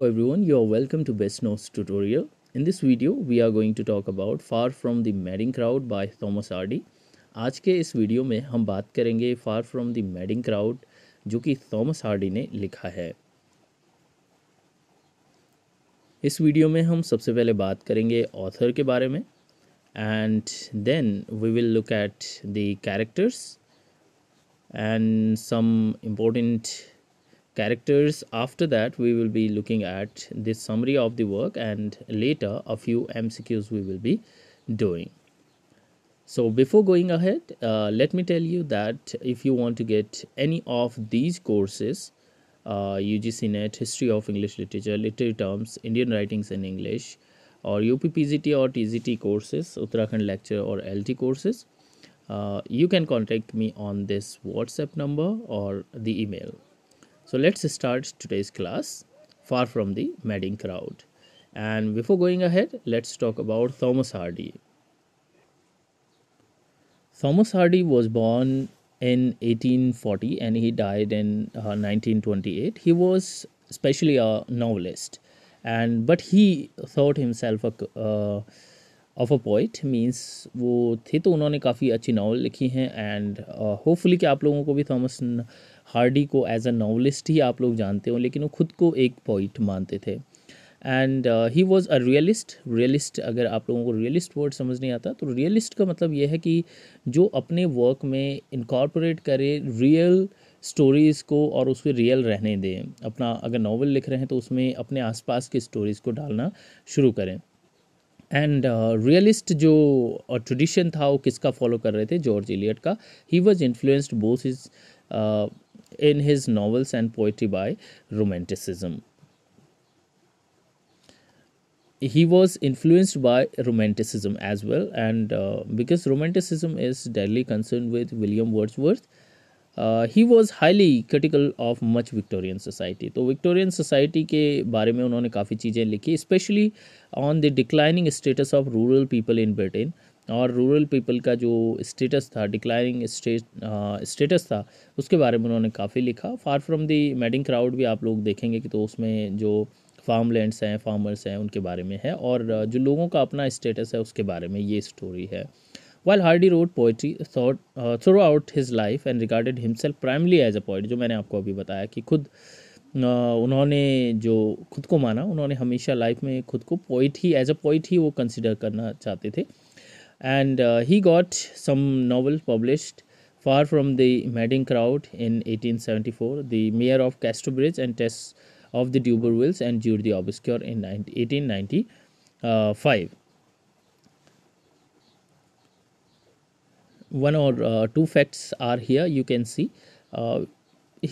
Hello everyone, you are welcome to Best Notes tutorial. In this video, we are going to talk about Far From the Madding Crowd by Thomas Hardy. आज के इस video में हम बात करेंगे Far From the Madding Crowd जो कि Thomas Hardy ने लिखा है इस वीडियो में हम सबसे पहले बात करेंगे ऑथर के बारे में and then we will look at the characters and some important characters after that we will be looking at this summary of the work and later a few mcqs we will be doing so before going ahead uh, let me tell you that if you want to get any of these courses uh, UGC Net History of English Literature, Literary Terms, Indian Writings in English, or UPPGT or TZT courses, Uttarakhand Lecture or LT courses, uh, you can contact me on this WhatsApp number or the email. So let's start today's class far from the madding crowd. And before going ahead, let's talk about Thomas Hardy. Thomas Hardy was born in 1840 and he died in uh, 1928. He was especially a novelist and but he thought himself a uh, of a poet means वो थे तो उन्होंने काफ़ी अच्छी novel लिखी हैं and hopefully uh, कि आप लोगों को भी थॉमस हार्डी को एज अ नावलिस्ट ही आप लोग जानते हो लेकिन वो खुद को एक पॉइट मानते थे and he was a realist realist अगर आप लोगों को रियलिस्ट वर्ड समझ नहीं आता तो रियलिस्ट का मतलब यह है कि जो अपने वर्क में इनकॉर्पोरेट करे रियल स्टोरीज़ को और पर रियल रहने दें अपना अगर नावल लिख रहे हैं तो उसमें अपने आसपास की स्टोरीज़ को डालना शुरू करें एंड रियलिस्ट uh, जो ट्रेडिशन uh, था वो किसका फॉलो कर रहे थे जॉर्ज इलियट का he was influenced both is in his novels and poetry by Romanticism. He was influenced by Romanticism as well, and uh, because Romanticism is directly concerned with William Wordsworth, uh, he was highly critical of much Victorian society. तो Victorian society के बारे में उन्होंने काफ़ी चीज़ें लिखी especially on the declining status of rural people in Britain. और rural people का जो स्टेटस था डिक्लाइनिंग स्टेट स्टेटस था उसके बारे में उन्होंने काफ़ी लिखा far from the madding crowd भी आप लोग देखेंगे कि तो उसमें जो फार्म लैंड्स हैं फार्मर्स हैं उनके बारे में है और जो लोगों का अपना स्टेटस है उसके बारे में ये स्टोरी है while Hardy wrote poetry thought throughout his life and regarded himself primarily as a poet जो मैंने आपको अभी बताया कि खुद उन्होंने जो खुद को माना उन्होंने हमेशा लाइफ में खुद को पोइट ही एज अ पोइट ही वो कंसिडर करना चाहते थे and uh, he got some novel published far from the madding crowd in 1874 the mayor of casterbridge and tess of the D'Urbervilles and jude the obscure in 1895 one or uh, two facts are here you can see uh,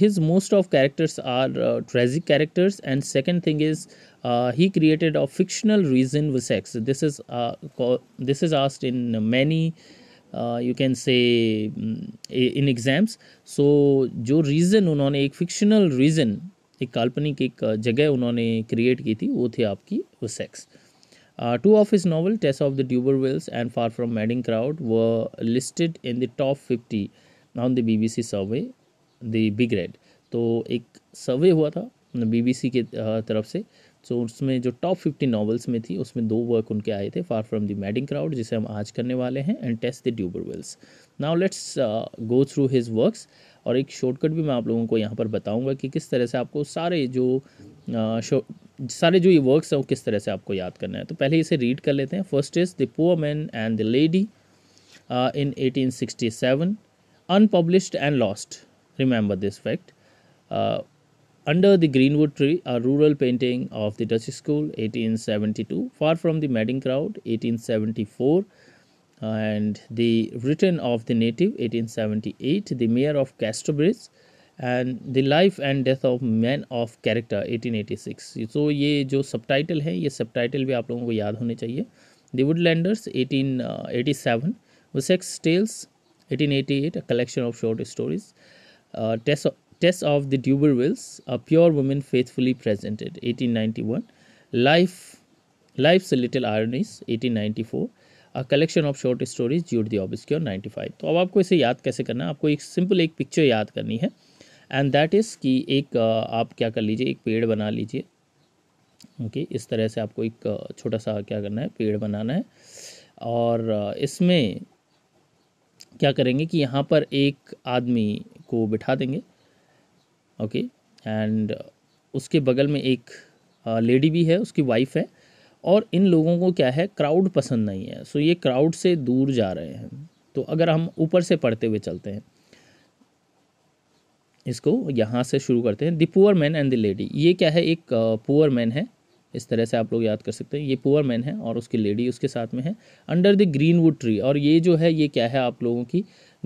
his most of characters are uh, tragic characters and second thing is uh, he created a fictional reason with sex this is uh, this is asked in many you can say mm, in exams so जो reason उन्होंने एक fictional reason एक काल्पनिक एक जगह उन्होंने create की थी वो थी आपकी वो sex two of his novel Tess of the Dubervilles and Far from Madding Crowd were listed in the top 50 on the BBC survey the big read तो एक सर्वे हुआ था मतलब बीबीसी के तरफ से तो उसमें जो टॉप फिफ्टी नावल्स में थी उसमें दो वर्क उनके आए थे far from the madding crowd जिसे हम आज करने वाले हैं and Tess the d'Urbervilles now let's go through his works और एक शॉर्टकट भी मैं आप लोगों को यहाँ पर बताऊँगा कि किस तरह से आपको सारे जो uh, सारे जो ये वर्क्स हैं वो किस तरह से आपको याद करना है तो पहले इसे रीड कर लेते हैं first is the poor man and the lady in eighteen sixty seven unpublished and lost Remember this fact. Uh, under the Greenwood tree, a rural painting of the Dutch school, 1872, far from the madding crowd, 1874, and the return of the native, 1878, the mayor of Casterbridge, and the life and death of Man of Character, 1886 So, ये जो सब title है ये सब 1887 Wessex Tales, 1888 A collection of short stories. uh, test, test of the Dubervilles, a pure woman faithfully presented, 1891. Life, Life's Little Ironies, 1894. A collection of short stories जूट दी ninety 95 तो अब आपको इसे याद कैसे करना है आपको एक सिंपल एक पिक्चर याद करनी है एंड दैट इज़ कि एक uh, आप क्या कर लीजिए एक पेड़ बना लीजिए ओके okay, इस तरह से आपको एक uh, छोटा सा क्या करना है पेड़ बनाना है और uh, इसमें क्या करेंगे कि यहाँ पर एक आदमी को बिठा देंगे ओके एंड उसके बगल में एक लेडी भी है उसकी वाइफ है और इन लोगों को क्या है क्राउड पसंद नहीं है सो ये क्राउड से दूर जा रहे हैं तो अगर हम ऊपर से पढ़ते हुए चलते हैं इसको यहाँ से शुरू करते हैं the poor man and the lady ये क्या है एक पुअर मैन है इस तरह से आप लोग याद कर सकते हैं ये पुअर मैन है और उसकी लेडी उसके साथ में है under the greenwood tree और ये जो है ये क्या है आप लोगों की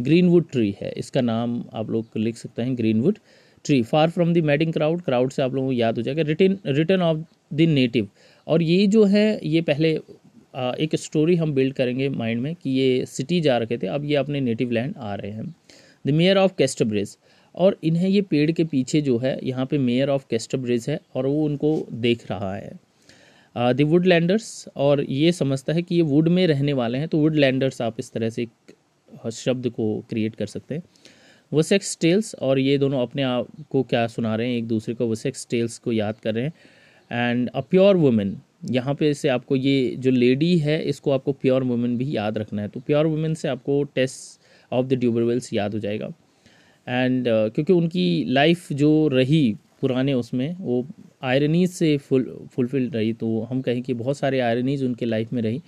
ग्रीन वुड ट्री है इसका नाम आप लोग लिख सकते हैं greenwood tree far from the madding crowd crowd से आप लोगों को याद हो जाएगा return return of the native और ये जो है ये पहले एक स्टोरी हम बिल्ड करेंगे माइंड में कि ये सिटी जा रखे थे अब ये अपने नेटिव लैंड आ रहे हैं द मेयर ऑफ कैस्टब्रिज और इन्हें ये पेड़ के पीछे जो है यहाँ पे मेयर ऑफ कैस्टब्रिज है और वो उनको देख रहा है द वुड लैंडर्स और ये समझता है कि ये वुड में रहने वाले हैं तो वुड लैंडर्स आप इस तरह से एक शब्द को क्रिएट कर सकते हैं वो सेक्स टेल्स और ये दोनों अपने आप को क्या सुना रहे हैं एक दूसरे को वो सेक्स टेल्स को याद कर रहे हैं एंड अ प्योर वुमेन यहाँ पे से आपको ये जो लेडी है इसको आपको प्योर वुमेन भी याद रखना है तो प्योर वुमेन से आपको टेस्ट ऑफ द ड्यूबरवेल्स याद हो जाएगा एंड uh, क्योंकि उनकी लाइफ जो रही पुराने उसमें वो आयरनीज से फुल फुलफिल्ड रही तो हम कहें कि बहुत सारे आयरनीज उनके लाइफ में रही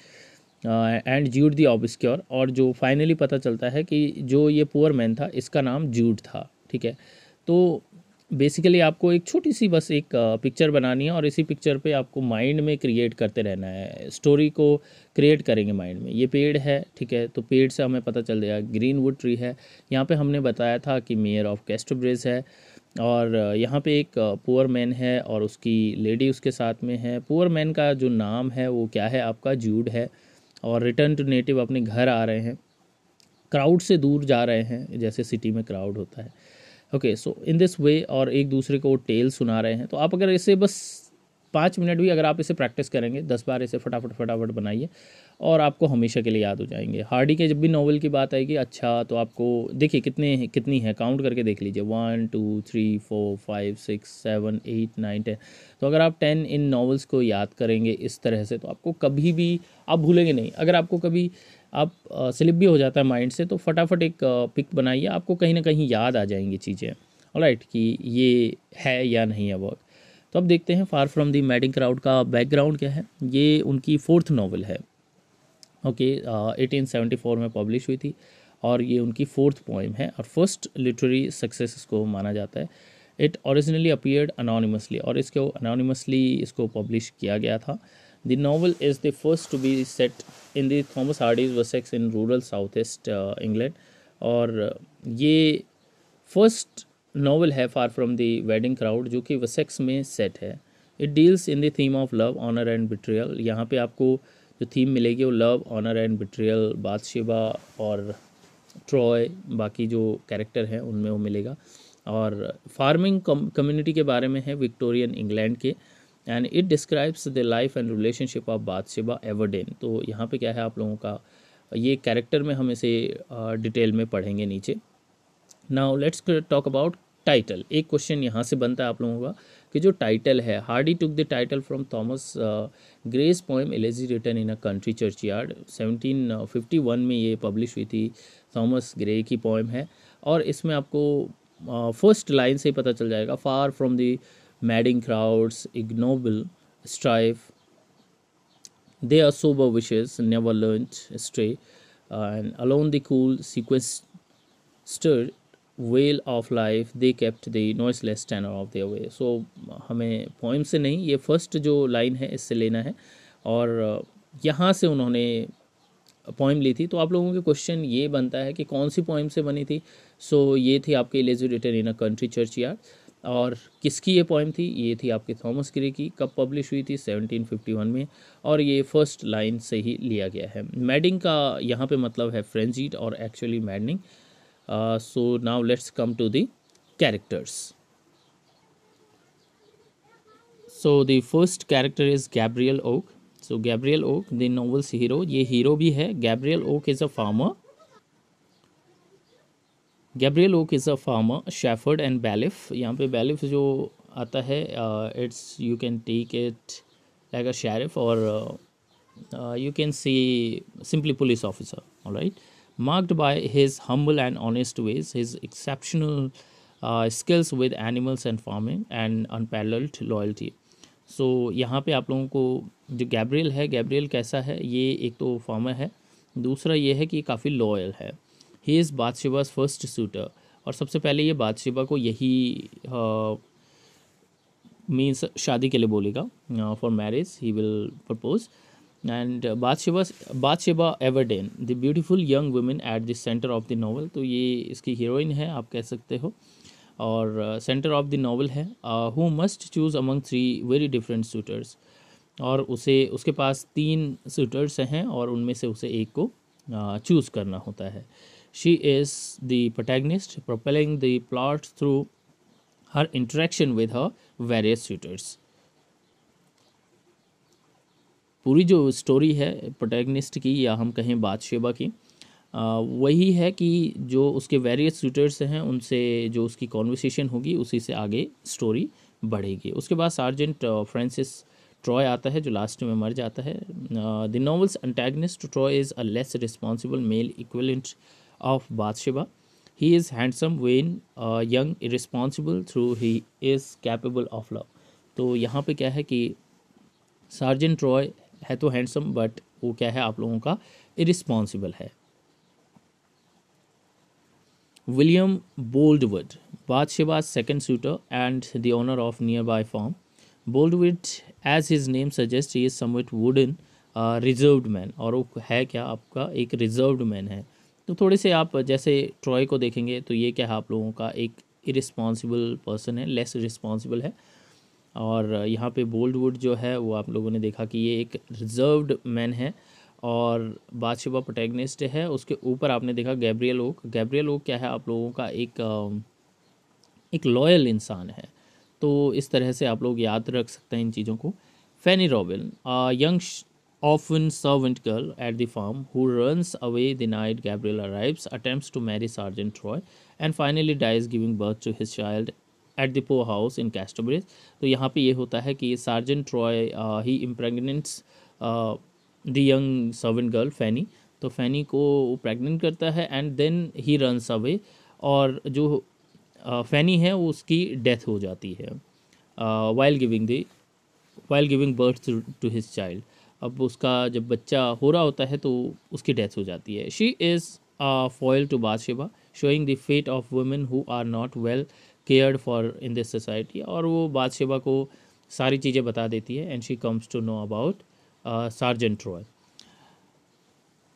एंड जूड दी ऑबिस्क्योर और जो फाइनली पता चलता है कि जो ये पुअर मैन था इसका नाम जूड था ठीक है तो बेसिकली आपको एक छोटी सी बस एक पिक्चर बनानी है और इसी पिक्चर पे आपको माइंड में क्रिएट करते रहना है स्टोरी को क्रिएट करेंगे माइंड में ये पेड़ है ठीक है तो पेड़ से हमें पता चल जाएगा ग्रीन वुड ट्री है यहाँ पे हमने बताया था कि मेयर ऑफ कैस्टोब्रिज है और यहाँ पे एक पुअर मैन है और उसकी लेडी उसके साथ में है पुअर मैन का जो नाम है वो क्या है आपका जूड है और रिटर्न टू नेटिव अपने घर आ रहे हैं क्राउड से दूर जा रहे हैं जैसे सिटी में क्राउड होता है okay so in this way और एक दूसरे को वो टेल सुना रहे हैं तो आप अगर इसे बस पाँच मिनट भी अगर आप इसे प्रैक्टिस करेंगे दस बार इसे फटाफट फटाफट बनाइए और आपको हमेशा के लिए याद हो जाएंगे हार्डी के जब भी नॉवल की बात आएगी अच्छा तो आपको देखिए कितने कितनी है काउंट करके देख लीजिए one two three four five six seven eight nine ten तो अगर आप टेन इन नॉवल्स को याद करेंगे इस तरह से तो आपको कभी भी आप भूलेंगे नहीं अगर आपको कभी आप स्लिप भी हो जाता है माइंड से तो फटाफट एक पिक बनाइए आपको कहीं ना कहीं याद आ जाएंगी चीज़ें राइट कि ये है या नहीं है वर्क तो अब देखते हैं far from the madding crowd का बैकग्राउंड क्या है ये उनकी फोर्थ नावल है ओके एटीन सेवेंटी फोर में पब्लिश हुई थी और ये उनकी फोर्थ पोइम है और फर्स्ट लिटरेरी सक्सेस इसको माना जाता है इट ओरिजिनली अपियर्ड अनोनीमसली और इसको अनोनीमसली इसको पब्लिश किया गया था The novel is the first to be set in the Thomas Hardy's Wessex in rural southeast uh, England और uh, ये फर्स्ट नावल है far from the wedding crowd जो कि वसेक्स में सेट है it deals in the theme of love honour and betrayal यहाँ पे आपको जो थीम मिलेगी वो love honour and betrayal Bathsheba और ट्रॉय बाकी जो कैरेक्टर हैं उनमें वो मिलेगा और फार्मिंग कम्युनिटी के बारे में है विक्टोरियन इंग्लैंड के and it describes the life and relationship of Bathsheba Everdene तो यहाँ पे क्या है आप लोगों का ये कैरेक्टर में हम इसे डिटेल में पढ़ेंगे नीचे now let's talk about title एक क्वेश्चन यहाँ से बनता है आप लोगों का कि जो टाइटल है Hardy took the title from Thomas Gray's poem elegy written in a country churchyard seventeen fifty one में ये पब्लिश हुई थी थॉमस ग्रे की पोएम है और इसमें आपको फर्स्ट uh, लाइन से पता चल जाएगा far from the madding crowds, ignoble strife. Their sober wishes never lunch astray, and along the cool sequestered vale of life they kept the noiseless tenor of their way so हमें poem से नहीं ये first जो line है इससे लेना है और uh, यहाँ से उन्होंने पोइम ली थी तो आप लोगों के क्वेश्चन ये बनता है कि कौन सी पोइम से बनी थी सो so, ये थी आपके elegy written in a country churchyard और किसकी ये पोइम थी ये थी आपके थॉमस ग्रे की कब पब्लिश हुई थी 1751 में और ये फर्स्ट लाइन से ही लिया गया है मैडिंग का यहाँ पे मतलब है फ्रेंजीड और actually maddening so now let's come to the characters so the first character is Gabriel Oak so Gabriel Oak the novel's hero ये हीरो भी है Gabriel Oak is a farmer Gabriel Oak is a farmer shepherd and bailiff यहाँ पे bailiff जो आता है it's you can take it like a sheriff और you can see simply police officer right marked by his humble and honest ways his exceptional skills with animals and farming and unparalleled loyalty so यहाँ पे आप लोगों को जो Gabriel है Gabriel कैसा है ये एक तो फार्मर है दूसरा ये है कि काफ़ी लॉयल है he is Bathsheba first suitor और सबसे पहले ये बादशिबा को यही मीन्स हाँ, शादी के लिए बोलेगा for marriage he will propose and Bathsheba Bathsheba Everdene the beautiful young women at the centre of the novel तो ये इसकी हीरोइन है आप कह सकते हो और सेंटर ऑफ द नावल है who must choose among three very different suitors और उसे उसके पास तीन सूटर्स हैं और उनमें से उसे एक को चूज़ हाँ, करना होता है She is the protagonist, propelling the plot through her interaction with her various suitors. पूरी जो स्टोरी है प्रोटैगनिस्ट की या हम कहें बादशेबा की आ, वही है कि जो उसके वेरियस सूटर्स हैं उनसे जो उसकी कॉन्वर्सेशन होगी उसी से आगे स्टोरी बढ़ेगी उसके बाद सार्जेंट फ्रांसिस ट्रॉय आता है जो लास्ट में मर जाता है the novel's antagonist Troy is a less responsible male equivalent of Bathsheba. He is handsome, vain, uh, young, irresponsible, through he is capable of love. तो यहाँ पे क्या है कि सार्जन ट्रॉय है तो हैंडसम बट वो क्या है आप लोगों का इरिस्पॉन्सिबल है William Boldwood Bathsheba's second suitor and the owner of nearby farm Boldwood as his name suggest he is somewhat in reserve man और वो है क्या आपका एक रिजर्व मैन है तो थोड़े से आप जैसे ट्रॉय को देखेंगे तो ये क्या है आप लोगों का एक इरिस्पॉन्सिबल पर्सन है लेस रिस्पॉन्सिबल है और यहाँ पे बोल्डवुड जो है वो आप लोगों ने देखा कि ये एक रिजर्व्ड मैन है और बादशाह प्रोटेगनिस्ट है उसके ऊपर आपने देखा गैब्रियल ओक गैब्रियल ओक क्या है आप लोगों का एक एक लॉयल इंसान है तो इस तरह से आप लोग याद रख सकते हैं इन चीज़ों को Fanny Robin young orphan servant girl at the farm who runs away the night Gabriel arrives, attempts to marry Sergeant Troy, and finally dies giving birth to his child at the poorhouse in Casterbridge तो यहाँ पे ये होता है कि Sergeant Troy he impregnates the young servant girl Fanny तो Fanny को pregnant करता है and then he runs away और जो फैनी uh, है उसकी डेथ हो जाती है while giving the while giving birth to his child अब उसका जब बच्चा हो रहा होता है तो उसकी डेथ हो जाती है she is a foil to Bathsheba showing the fate of women who are not well cared for in this society और वो बादशेबा को सारी चीज़ें बता देती है and she comes to know about Sergeant Troy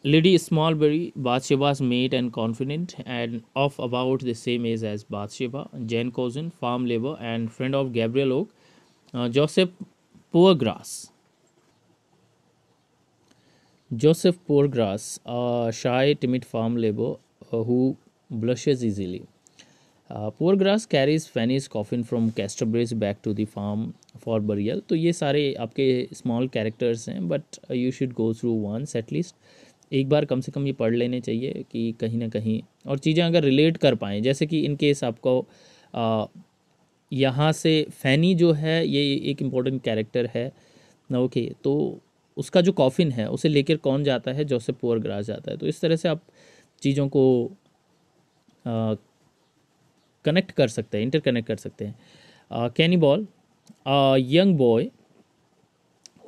Liddy Berry Bathsheba's maid and confidante and of about the same age as Bathsheba Jan Coggan farm labour and friend of Gabriel Oak Joseph Grass Joseph Poorgrass, a shy, timid farm labor who blushes easily. Uh, Poorgrass carries Fanny's coffin from Casterbridge back to the farm for burial. तो ये सारे आपके small characters हैं but you should go through once at least एक बार कम से कम ये पढ़ लेने चाहिए कि कहीं ना कहीं और चीज़ें अगर रिलेट कर पाएँ जैसे कि इन केस आपको यहाँ से फैनी जो है ये एक इम्पोर्टेंट कैरेक्टर है ओके okay, तो उसका जो कॉफ़िन है उसे लेकर कौन जाता है जोसेफ पुअर ग्रास जाता है तो इस तरह से आप चीज़ों को कनेक्ट कर सकते हैं इंटरकनेक्ट कर सकते हैं Cainy Ball young boy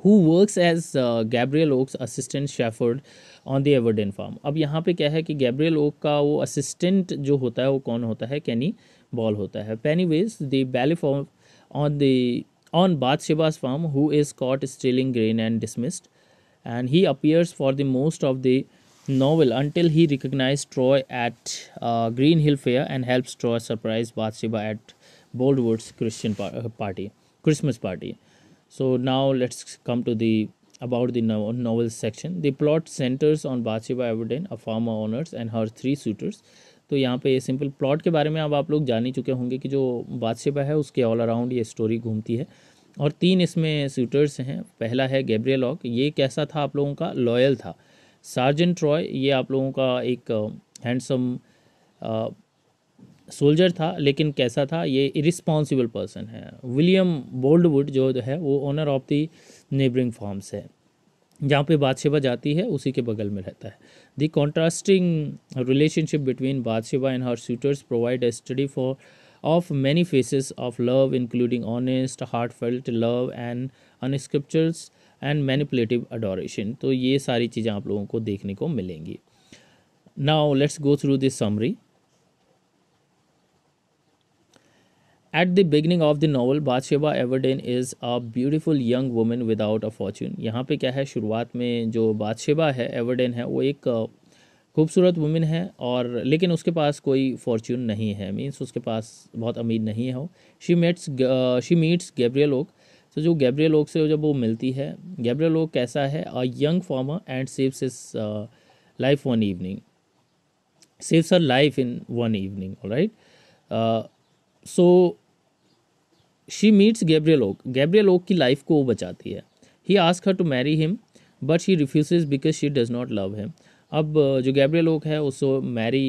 who works as Gabriel Oak's assistant shepherd on the Everdene farm अब यहाँ पे क्या है कि गैब्रियल ओक का वो असिस्टेंट जो होता है वो कौन होता है कैनी बॉल होता है Pennyways the bailiff on the on Bathsheba's farm, who is caught stealing grain and dismissed. And he appears for the most of the novel until he recognizes Troy at uh, Green Hill Fair and helps Troy surprise Bathsheba at Boldwood's Christian par- uh, party, Christmas party. So now let's come to the about the novel section. The plot centers on Bathsheba Everdeen, a farmer honors, and her three suitors. तो यहाँ पे ये simple plot के बारे में अब आप लोग जान ही चुके होंगे कि जो बादशिबा है उसके ऑल अराउंड ये स्टोरी घूमती है और तीन इसमें सूटर्स हैं पहला है गैब्रियल ऑक ये कैसा था आप लोगों का लॉयल था सार्जेंट ट्रॉय ये आप लोगों का एक हैंडसम सोल्जर था लेकिन कैसा था ये इरिस्पॉन्सिबल पर्सन है विलियम बोल्डवुड जो है वो owner of the neighbouring farms है जहाँ पे बादशिबा जाती है उसी के बगल में रहता है the contrasting relationship between Bathsheba and her suitors provide a study for of many faces of love including honest heartfelt love and unscrupulous and manipulative adoration तो ये सारी चीज़ें आप लोगों को देखने को मिलेंगी now let's go through this summary at the beginning of the novel Bathsheba Everdene is a beautiful young women without a fortune यहाँ पे क्या है शुरुआत में जो बादशेबा है एवरडेन है वो एक खूबसूरत वुमेन है और लेकिन उसके पास कोई फॉर्चून नहीं है मीन्स उसके पास बहुत अमीर नहीं है वो she meets she meets Gabriel Oak तो जो गैब्रियल ओक से जब वो मिलती है गैब्रियल ओक कैसा है a young farmer and saves his life one evening saves her life in one evening right so she meets Gabriel Oak Gabriel Oak की लाइफ को वो बचाती है he ask her to marry him but she refuse because she does not love him अब जो Gabriel okay है उसको Mary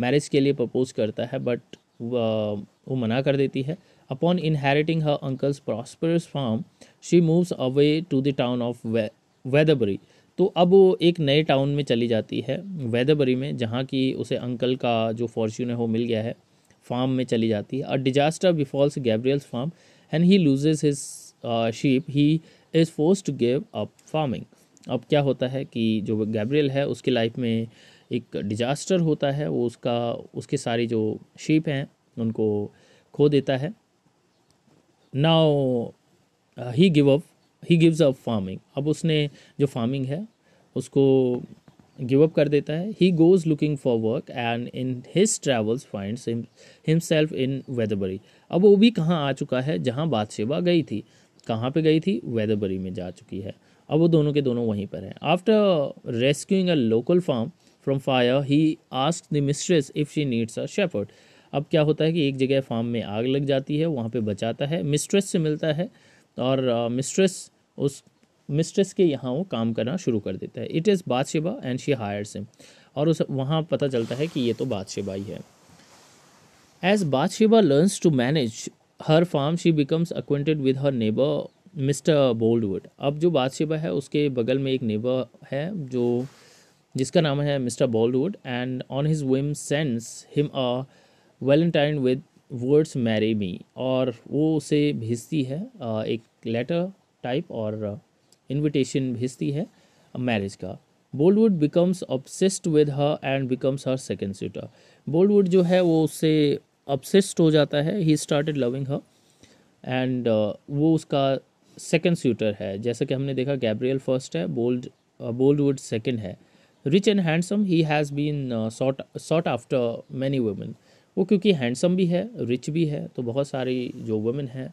marriage के लिए प्रपोज करता है बट वो मना कर देती है upon inheriting her uncle's prosperous farm she moves away to the town of Weatherbury तो अब वो एक नए टाउन में चली जाती है वेदबरी में जहाँ की उसे अंकल का जो फॉर्च्यून है वो मिल गया है फार्म में चली जाती है a disaster befalls Gabriel's farm and he loses his sheep he is force to give up farming अब क्या होता है कि जो गैब्रियल है उसकी लाइफ में एक डिजास्टर होता है वो उसका उसके सारी जो शीप हैं उनको खो देता है now he give up he gives up farming अब उसने जो फार्मिंग है उसको गिव अप कर देता है he goes looking for work and in his travels find himself in Weatherbury अब वो भी कहाँ आ चुका है जहाँ बादशेबा गई थी कहाँ पे गई थी वेदरबरी में जा चुकी है अब वो दोनों के दोनों वहीं पर हैं after rescuing a local farm from fire he ask the mistress if she needs a shepherd अब क्या होता है कि एक जगह फार्म में आग लग जाती है वहाँ पे बचाता है मिस्ट्रेस से मिलता है और मिस्ट्रेस uh, उस मिस्ट्रेस के यहाँ वो काम करना शुरू कर देता है it is Bathsheba and she hire him और उस वहाँ पता चलता है कि ये तो बादशिबा ही है as Bathsheba learns to manage her farm she becomes acquainted with her neighbour Mr Boldwood अब जो बादशिबा है उसके बगल में एक नेबर है जो जिसका नाम है Mr Boldwood and on his whim sends him a Valentine with words marry me और वो उसे भेजती है एक लेटर टाइप और इनविटेशन भेजती है मैरिज का Boldwood becomes obsessed with her and becomes her second suitor Boldwood जो है वो उससे ऑब्सेस्ड हो जाता है he started loving her and वो उसका सेकेंड सूटर है जैसा कि हमने देखा गैब्रियल फर्स्ट है बोल्ड बोल्डवुड सेकेंड है rich and handsome he has been sought sought after many women वो क्योंकि हैंडसम भी है रिच भी है तो बहुत सारी जो वुमेन हैं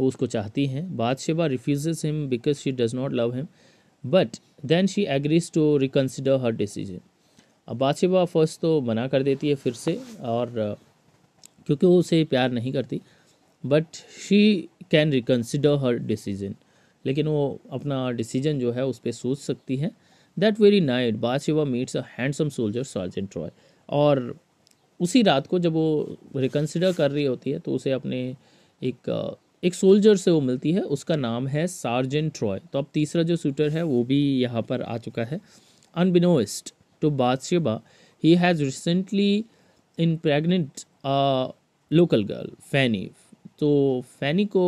वो उसको चाहती हैं Bathsheba refuse him because she does not love him but then she agrees to reconsider her decision अब बादशेबा फर्स्ट तो मना कर देती है फिर से और क्योंकि वो उसे प्यार नहीं करती but she can reconsider her decision लेकिन वो अपना डिसीजन जो है उस पर सोच सकती है that very night Bathsheba meets a handsome soldier Sergeant Troy और उसी रात को जब वो रिकन्सिडर कर रही होती है तो उसे अपने एक एक सोल्जर से वो मिलती है उसका नाम है सार्जेंट ट्रॉय तो अब तीसरा जो सूटर है वो भी यहाँ पर आ चुका है unbeknownst to Bathsheba he has recently in pregnant local girl Fanny तो फैनी को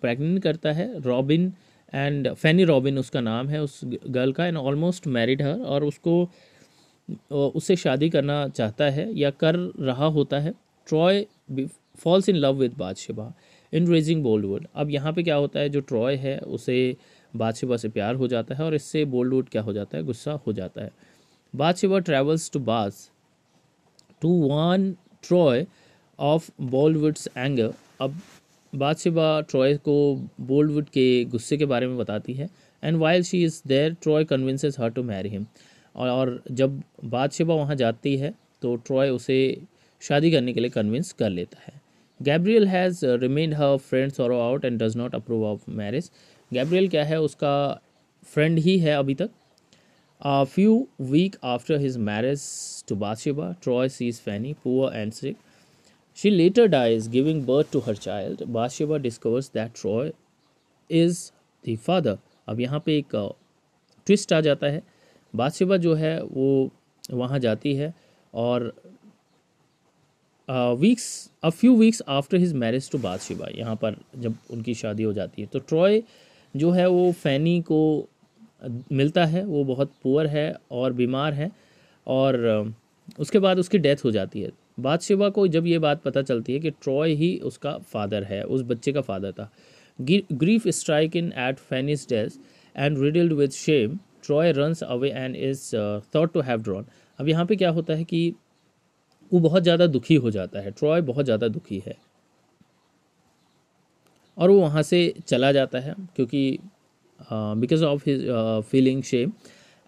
प्रेगनेंट करता है रॉबिन एंड फैनी रॉबिन उसका नाम है उस गर्ल का एंड ऑलमोस्ट मैरिड हर और उसको उससे शादी करना चाहता है या कर रहा होता है Troy falls in love with Bathsheba enraging Boldwood अब यहाँ पे क्या होता है जो ट्रॉय है उसे बादशिबा से प्यार हो जाता है और इससे बोल्डवुड क्या हो जाता है गुस्सा हो जाता है Bathsheba travels to Bath to win Troy off Boldwood's anger अब बादशिबा ट्रॉय को बोल्डवुड के गुस्से के बारे में बताती है and while she is there Troy convinces her to marry him और जब बादशिबा वहाँ जाती है तो ट्रॉय उसे शादी करने के लिए कन्विंस कर लेता है Gabriel has remained her friend throughout and does not approve of marriage Gabriel क्या है उसका फ्रेंड ही है अभी तक few week after his marriage to Bathsheba Troy sees Fanny poor and sick she later dies giving birth to her child Bathsheba discovers that Troy is the father अब यहाँ पे एक ट्विस्ट uh, आ जाता है बादशिबा जो है वो वहाँ जाती है और weeks a few weeks after his marriage to Bathsheba यहाँ पर जब उनकी शादी हो जाती है तो ट्रॉय जो है वो फैनी को मिलता है वो बहुत पुअर है और बीमार है और उसके बाद उसकी डेथ हो जाती है बादशिबा को जब ये बात पता चलती है कि ट्रॉय ही उसका फादर है उस बच्चे का फादर था grief stricken at Fanny's death and riddled with shame Troy runs away and is thought to have drowned अब यहाँ पे क्या होता है कि वो बहुत ज़्यादा दुखी हो जाता है ट्रॉय बहुत ज़्यादा दुखी है और वो वहाँ से चला जाता है क्योंकि because of his feeling shame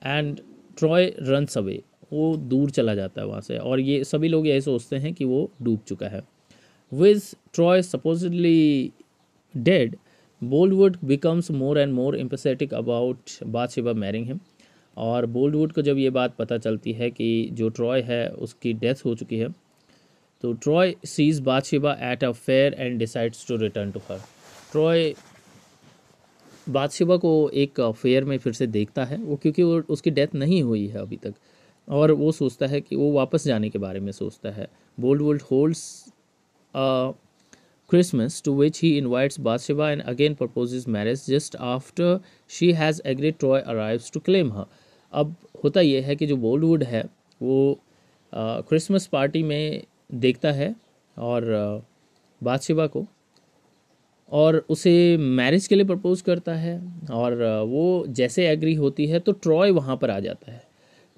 and Troy run away वो दूर चला जाता है वहाँ से और ये सभी लोग यही सोचते हैं कि वो डूब चुका है with Troy supposedly dead Boldwood becomes more and more emphatic about Bathsheba marrying him और बोल्डवुड को जब ये बात पता चलती है कि जो ट्रॉय है उसकी डेथ हो चुकी है तो Troy sees Bathsheba at a fair and decides to return to her Troy Bathsheba को एक फेयर में फिर से देखता है वो क्योंकि वो उसकी डेथ नहीं हुई है अभी तक और वो सोचता है कि वो वापस जाने के बारे में सोचता है Boldwood holds Christmas to which he invites Bathsheba and again proposes marriage just after she has agree Troy arrives to claim her अब होता यह है कि जो बॉलीवुड है वो क्रिसमस पार्टी में देखता है और बादशिवा को और उसे मैरिज के लिए प्रपोज करता है और वो जैसे एग्री होती है तो ट्रॉय वहाँ पर आ जाता है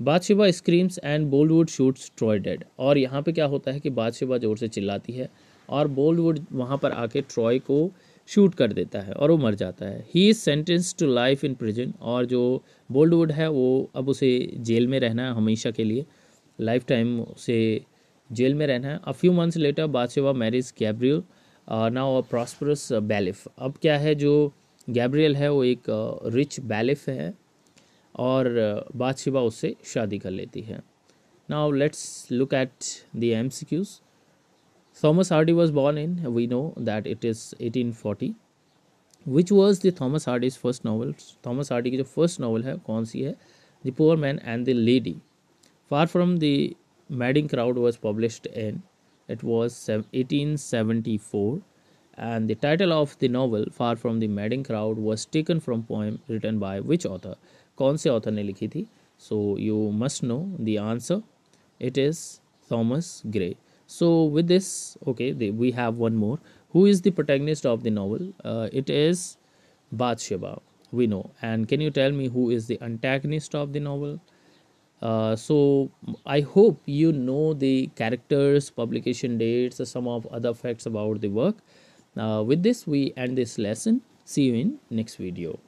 Bathsheba screams and Boldwood shoots Troy dead और यहाँ पे क्या होता है कि बादशिवा ज़ोर से चिल्लाती है और बॉलीवुड वहाँ पर आके ट्रॉय को शूट कर देता है और वो मर जाता है he is sentence to life in prison और जो बोल्डवुड है वो अब उसे जेल में रहना है हमेशा के लिए लाइफ टाइम उसे जेल में रहना है a few months later Bathsheba marriage Gabriel now a prosperous bailiff अब क्या है जो गैब्रियल है वो एक रिच uh, बैलिफ है और बादशिबा uh, उससे शादी कर लेती है now let's look at the M C Qs Thomas Hardy was born in, we know that it is 1840, which was the Thomas Hardy's first novel. Thomas Hardy की जो first novel है कौन सी है The Poor Man and the Lady. Far from the Madding Crowd was published in, it was 1874 and the title of the novel Far from the Madding Crowd was taken from poem written by which author? कौन से author ने लिखी थी? So you must know the answer. It is Thomas Gray so with this okay they, we have one more who is the protagonist of the novel uh, it is bathsheba we know and can you tell me who is the antagonist of the novel uh, so i hope you know the characters publication dates some of other facts about the work uh, with this we end this lesson see you in next video